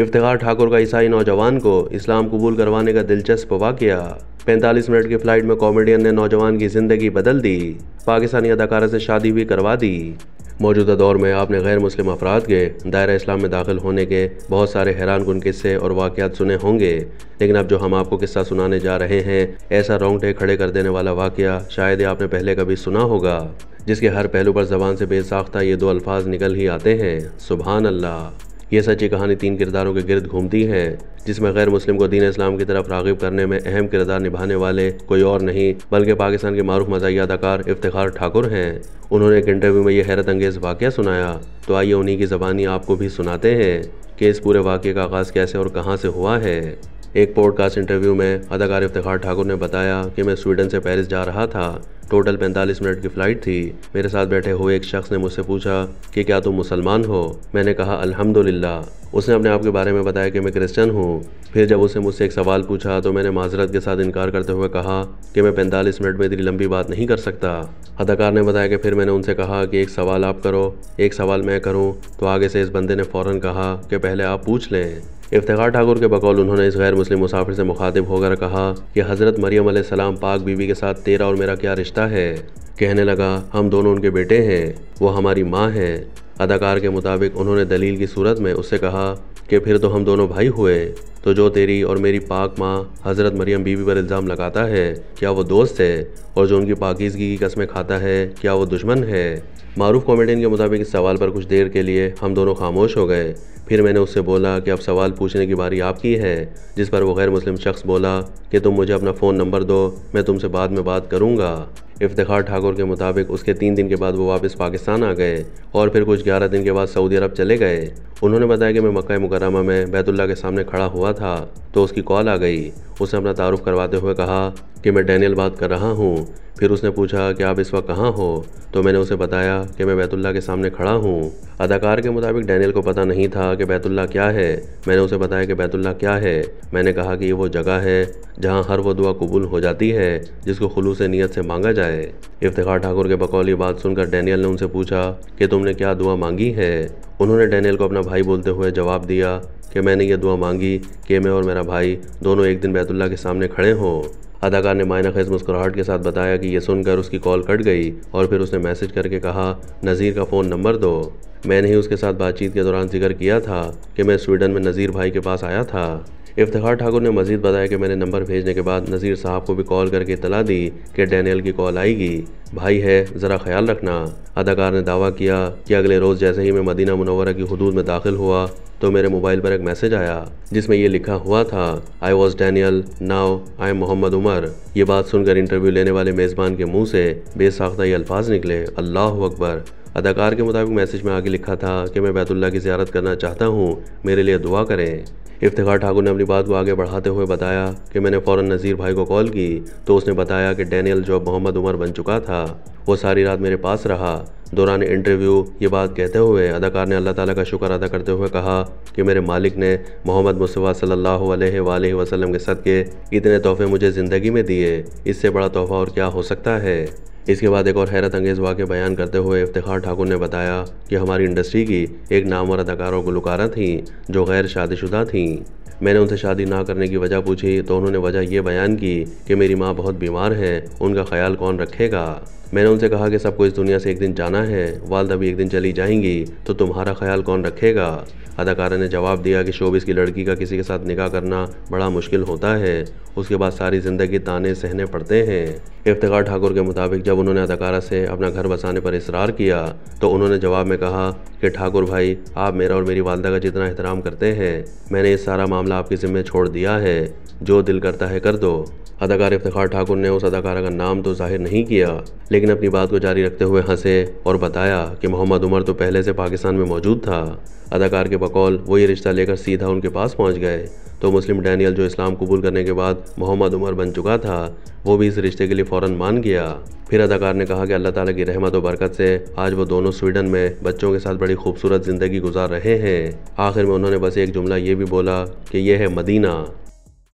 इफ्तार ठाकुर का ईसाई नौजवान को इस्लाम कबूल करवाने का दिलचस्प वाक़ 45 मिनट की फ़्लाइट में कॉमेडियन ने नौजवान की ज़िंदगी बदल दी पाकिस्तानी अदाकारा से शादी भी करवा दी मौजूदा दौर में आपने गैर मुस्लिम अफराद के दायरा इस्लाम में दाखिल होने के बहुत सारे हैरान कन किस्से और वाकयात सुने होंगे लेकिन अब जो हम आपको किस्सा सुनाने जा रहे हैं ऐसा रोंगटे खड़े कर देने वाला वाक़ शायद ही आपने पहले कभी सुना होगा जिसके हर पहलू पर जबान से बेसाख्ता ये दो अल्फाज निकल ही आते हैं सुबहान अल्लाह यह सच्ची कहानी तीन किरदारों के गिर्द घूमती है जिसमें गैर मुस्लिम को दीन इस्लाम की तरफ रागिब करने में अहम किरदार निभाने वाले कोई और नहीं बल्कि पाकिस्तान के मरूफ मजाही अदाकार इफ्तार ठाकुर हैं उन्होंने एक इंटरव्यू में यह हैरत अंगेज वाक्य सुनाया तो आइए उन्हीं की जबानी आपको भी सुनाते हैं कि इस पूरे वाक्य का आगाज़ कैसे और कहाँ से हुआ है एक पॉडकास्ट इंटरव्यू में अदाकार इफ्तार ठाकुर ने बताया कि मैं स्वीडन से पेरिस जा रहा था टोटल 45 मिनट की फ़्लाइट थी मेरे साथ बैठे हुए एक शख्स ने मुझसे पूछा कि क्या तुम मुसलमान हो मैंने कहा अल्हम्दुलिल्लाह उसने अपने आप के बारे में बताया कि मैं क्रिश्चियन हूँ फिर जब उसने मुझसे एक सवाल पूछा तो मैंने माजरत के साथ इनकार करते हुए कहा कि मैं पैंतालीस मिनट में इतनी लंबी बात नहीं कर सकता अदाकार ने बताया कि फिर मैंने उनसे कहा कि एक सवाल आप करो एक सवाल मैं करूँ तो आगे से इस बंदे ने फ़ौरन कहा कि पहले आप पूछ लें इफ्तार ठाकुर के बकौल उन्होंने इस गैर मुस्लिम मुसाफिर से मुखातिब होकर कहा कि हज़रत मरियम सलाम पाक बीवी के साथ तेरा और मेरा क्या रिश्ता है कहने लगा हम दोनों उनके बेटे हैं वो हमारी माँ हैं अदाकार के मुताबिक उन्होंने दलील की सूरत में उससे कहा कि फिर तो हम दोनों भाई हुए तो जो तेरी और मेरी पाक माँ हज़रत मरियम बीवी पर इल्ज़ाम लगाता है क्या वो दोस्त है और जो उनकी पाकिजगी की कस्में खाता है क्या वो दुश्मन है मारूफ कॉमेडियन के मुताबिक इस सवाल पर कुछ देर के लिए हम दोनों खामोश हो गए फिर मैंने उससे बोला कि अब सवाल पूछने की बारी आपकी है जिस पर वो गैर मुस्लिम शख्स बोला कि तुम मुझे अपना फ़ोन नंबर दो मैं तुमसे बाद में बात करूँगा इफ्तार ठाकुर के मुताबिक उसके तीन दिन के बाद वो वापस पाकिस्तान आ गए और फिर कुछ ग्यारह दिन के बाद सऊदी अरब चले गए उन्होंने बताया कि मैं मक्का मुकरमा में बैतुल्ला के सामने खड़ा हुआ था तो उसकी कॉल आ गई उसने अपना तारुफ करवाते हुए कहा कि मैं डैनियल बात कर रहा हूँ फिर उसने पूछा कि आप इस वक्त कहाँ हो तो मैंने उसे बताया कि मैं बैतुल्ला के सामने खड़ा हूँ अदाकार के मुताबिक डैनियल को पता नहीं था कि बैतुल्ला क्या है मैंने उसे बताया कि बैतुल्ला क्या है मैंने कहा कि ये वो जगह है जहाँ हर वो दुआ कबूल हो जाती है जिसको खलूस नीयत से मांगा जाए इफ्तार ठाकुर के बकौली बात सुनकर डैनियल ने उनसे पूछा कि तुमने क्या दुआ मांगी है उन्होंने डैनियल को अपना भाई बोलते हुए जवाब दिया कि मैंने ये दुआ मांगी कि मैं और मेरा भाई दोनों एक दिन बैतुल्ला के सामने खड़े हों अदाकार ने मायना खेज मुस्कुराहट के साथ बताया कि यह सुनकर उसकी कॉल कट गई और फिर उसने मैसेज करके कहा नज़ीर का फ़ोन नंबर दो मैंने ही उसके साथ बातचीत के दौरान जिक्र किया था कि मैं स्वीडन में नज़ीर भाई के पास आया था इफ्तार ठाकुर ने मजीद बताया कि मैंने नंबर भेजने के बाद नज़ीर साहब को भी कॉल करके इतला दी कि डैनियल की कॉल आएगी भाई है ज़रा ख्याल रखना अदाकार ने दावा किया कि अगले रोज़ जैसे ही मैं मदीना मुनवरा की हदूद में दाखिल हुआ तो मेरे मोबाइल पर एक मैसेज आया जिसमें यह लिखा हुआ था I was Daniel now I am Mohammad Umar ये बात सुनकर इंटरव्यू लेने वाले मेज़बान के मुँह से बेसाख्ता ये अल्फाज निकले अल्लाह अकबर अदाकार के मुताबिक मैसेज में आगे लिखा था कि मैं बैतुल्ला की ज्यारत करना चाहता हूँ मेरे लिए दुआ करें इफ्तार ठाकुर ने अपनी बात को आगे बढ़ाते हुए बताया कि मैंने फ़ौर नज़ीर भाई को कॉल की तो उसने बताया कि डैनियल जो मोहम्मद उमर बन चुका था वो सारी रात मेरे पास रहा दौरान इंटरव्यू ये बात कहते हुए अदाकार ने अल्लाह ताला का शुक्र अदा करते हुए कहा कि मेरे मालिक ने मोहम्मद मुस्तफ़ा सल्लल्लाहु अलैहि वसल्लम के सदक़े इतने तोहफ़े मुझे ज़िंदगी में दिए इससे बड़ा तोहफ़ा और क्या हो सकता है इसके बाद एक और हैरत अंगेज़ वाक्य बयान करते हुए इफ्तार ठाकुर ने बताया कि हमारी इंडस्ट्री की एक नामवर अदाकार और गुलकारा थीं जो गैर शादीशुदा थीं मैंने उनसे शादी ना करने की वजह पूछी तो उन्होंने वजह यह बयान की कि मेरी माँ बहुत बीमार है उनका ख्याल कौन रखेगा मैंने उनसे कहा कि सबको इस दुनिया से एक दिन जाना है वालदा भी एक दिन चली जाएंगी तो तुम्हारा ख्याल कौन रखेगा अदाकारा ने जवाब दिया कि शोबिस की लड़की का किसी के साथ निकाह करना बड़ा मुश्किल होता है उसके बाद सारी ज़िंदगी ताने सहने पड़ते हैं इफ्तार ठाकुर के मुताबिक जब उन्होंने अदाकारा से अपना घर बसाने पर इसरार किया तो उन्होंने जवाब में कहा कि ठाकुर भाई आप मेरा और मेरी वालदा का जितना एहतराम करते हैं मैंने ये सारा मामला आपके ज़िम्मे छोड़ दिया है जो दिल करता है कर दो अदाकार इफ्तार ठाकुर ने उस अदाकारा का नाम तो जाहिर नहीं किया लेकिन अपनी बात को जारी रखते हुए हंसे और बताया कि मोहम्मद उमर तो पहले से पाकिस्तान में मौजूद था अदाकार के बकौल वो ये रिश्ता लेकर सीधा उनके पास पहुंच गए तो मुस्लिम डैनियल जो इस्लाम कबूल करने के बाद मोहम्मद उमर बन चुका था वो भी इस रिश्ते के लिए फ़ौर मान गया फिर अदाकार ने कहा कि अल्लाह ताला की रहमत और बरकत से आज वो दोनों स्वीडन में बच्चों के साथ बड़ी खूबसूरत ज़िंदगी गुजार रहे हैं आखिर में उन्होंने बस एक जुमला ये भी बोला कि यह है मदीना